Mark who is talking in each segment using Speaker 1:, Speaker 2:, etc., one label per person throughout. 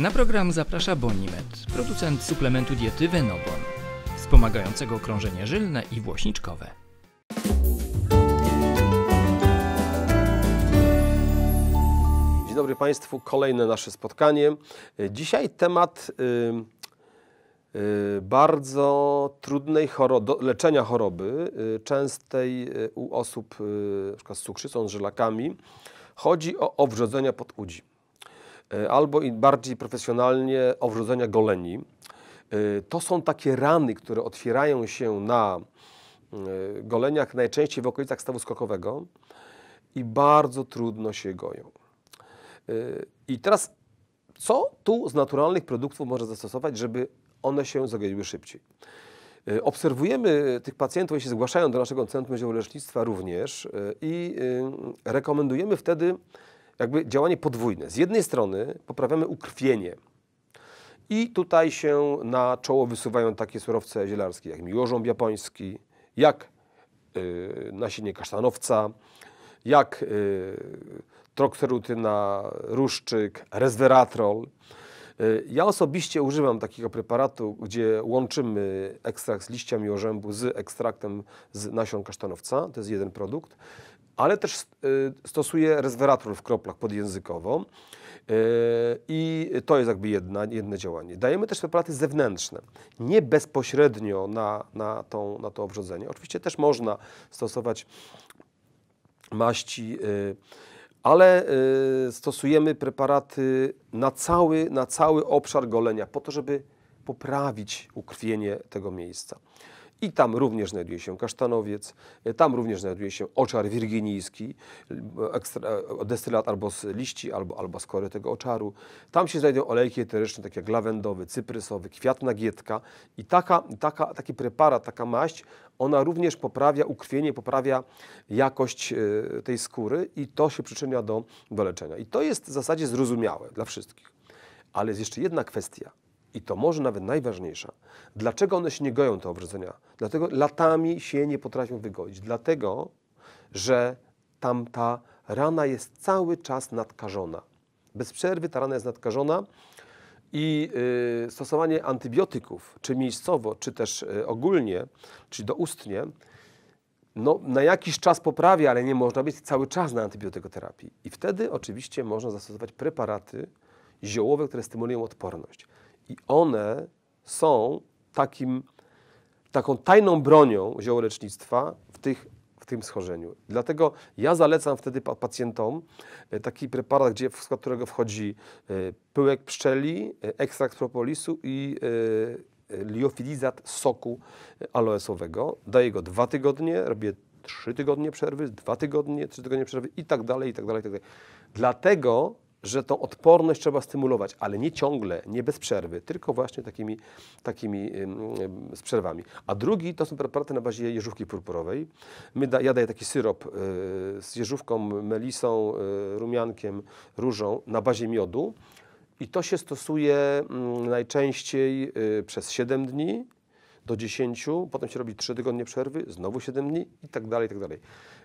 Speaker 1: Na program zaprasza Bonimed, producent suplementu diety Venobon, wspomagającego krążenie żylne i włośniczkowe. Dzień dobry Państwu, kolejne nasze spotkanie. Dzisiaj temat y, y, bardzo trudnej choroby, leczenia choroby, y, częstej u osób na z cukrzycą, z żelakami. Chodzi o pod podudzi. E, albo i bardziej profesjonalnie owrzodzenia goleni. E, to są takie rany, które otwierają się na e, goleniach, najczęściej w okolicach stawu skokowego i bardzo trudno się goją. I teraz, co tu z naturalnych produktów można zastosować, żeby one się zagoiły szybciej? Obserwujemy tych pacjentów, jeśli zgłaszają do naszego Centrum Ziołolecznictwa również i y, rekomendujemy wtedy jakby działanie podwójne. Z jednej strony poprawiamy ukrwienie. I tutaj się na czoło wysuwają takie surowce zielarskie jak miłożąb japoński, jak yy, nasienie kasztanowca, jak yy, ruszczyk, różczyk, resveratrol. Y, ja osobiście używam takiego preparatu, gdzie łączymy ekstrakt z liścia miłożębu z ekstraktem z nasion kasztanowca. To jest jeden produkt ale też y, stosuje resweratrol w kroplach podjęzykowo. Y, I to jest jakby jedna, działanie. Dajemy też preparaty zewnętrzne, nie bezpośrednio na, na, tą, na to obrzodzenie. Oczywiście też można stosować maści, y, ale stosujemy preparaty na cały, na cały obszar golenia, po to, żeby poprawić ukrwienie tego miejsca. I tam również znajduje się kasztanowiec, e, tam również znajduje się oczar wirginijski, e, ekstra, e, destylat albo z liści, albo, albo z kory tego oczaru. Tam się znajdują olejki eteryczne, takie jak lawendowy, cyprysowy, kwiat nagietka. I taka, taka, taki preparat, taka maść, ona również poprawia ukrwienie, poprawia jakość tej skóry i to się przyczynia do, do leczenia. I to jest w zasadzie zrozumiałe dla wszystkich. Ale jest jeszcze jedna kwestia – i to może nawet najważniejsza, dlaczego one się nie goją te obrzydzenia? Dlatego latami się nie potrafią wygoić. Dlatego, że tamta rana jest cały czas nadkażona. Bez przerwy ta rana jest nadkażona i y, stosowanie antybiotyków, czy miejscowo, czy też y, ogólnie, czy doustnie, no, na jakiś czas poprawia, ale nie można być cały czas na antybiotykoterapii. I wtedy oczywiście można zastosować preparaty ziołowe, które stymulują odporność. I one są takim, taką tajną bronią ziołolecznictwa w, tych, w tym schorzeniu. Dlatego ja zalecam wtedy pacjentom e, taki preparat, gdzie, w skład którego wchodzi e, pyłek pszczeli, e, ekstrakt propolisu i liofilizat soku aloesowego. Daję go dwa tygodnie, robię trzy tygodnie przerwy, dwa tygodnie, trzy tygodnie przerwy i tak dalej, i tak dalej, i tak dalej. Dlatego że tą odporność trzeba stymulować, ale nie ciągle, nie bez przerwy, tylko właśnie takimi, takimi z przerwami. A drugi to są preparaty na bazie jeżówki purpurowej. My da, ja daję taki syrop e, z jeżówką, melisą, e, rumiankiem, różą na bazie miodu. I to się stosuje mm, najczęściej e, przez 7 dni, do 10, potem się robi 3 tygodnie przerwy, znowu 7 dni i tak dalej, i tak dalej.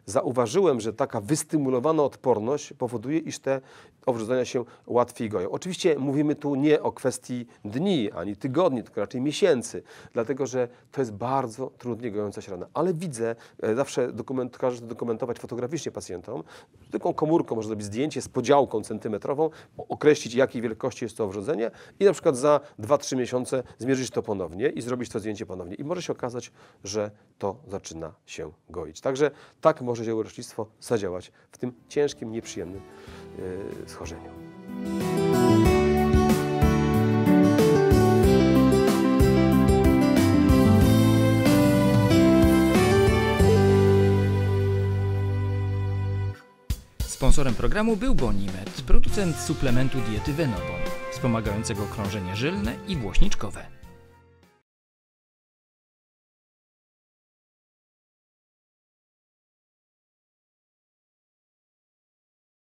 Speaker 1: Zauważyłem, że taka wystymulowana odporność powoduje, iż te owrzodzenia się łatwiej goją. Oczywiście mówimy tu nie o kwestii dni, ani tygodni, tylko raczej miesięcy, dlatego że to jest bardzo trudnie gojąca się rana. Ale widzę, e, zawsze dokument, każę dokumentować fotograficznie pacjentom, taką komórką może zrobić zdjęcie z podziałką centymetrową, określić jakiej wielkości jest to owrzodzenie i na przykład za 2-3 miesiące zmierzyć to ponownie i zrobić to zdjęcie ponownie. I może się okazać, że to zaczyna się goić. Także tak może roślinstwo zadziałać w tym ciężkim, nieprzyjemnym yy, schorzeniu. Sponsorem programu był Bonimet, producent suplementu diety Venobon, wspomagającego krążenie żylne i włośniczkowe.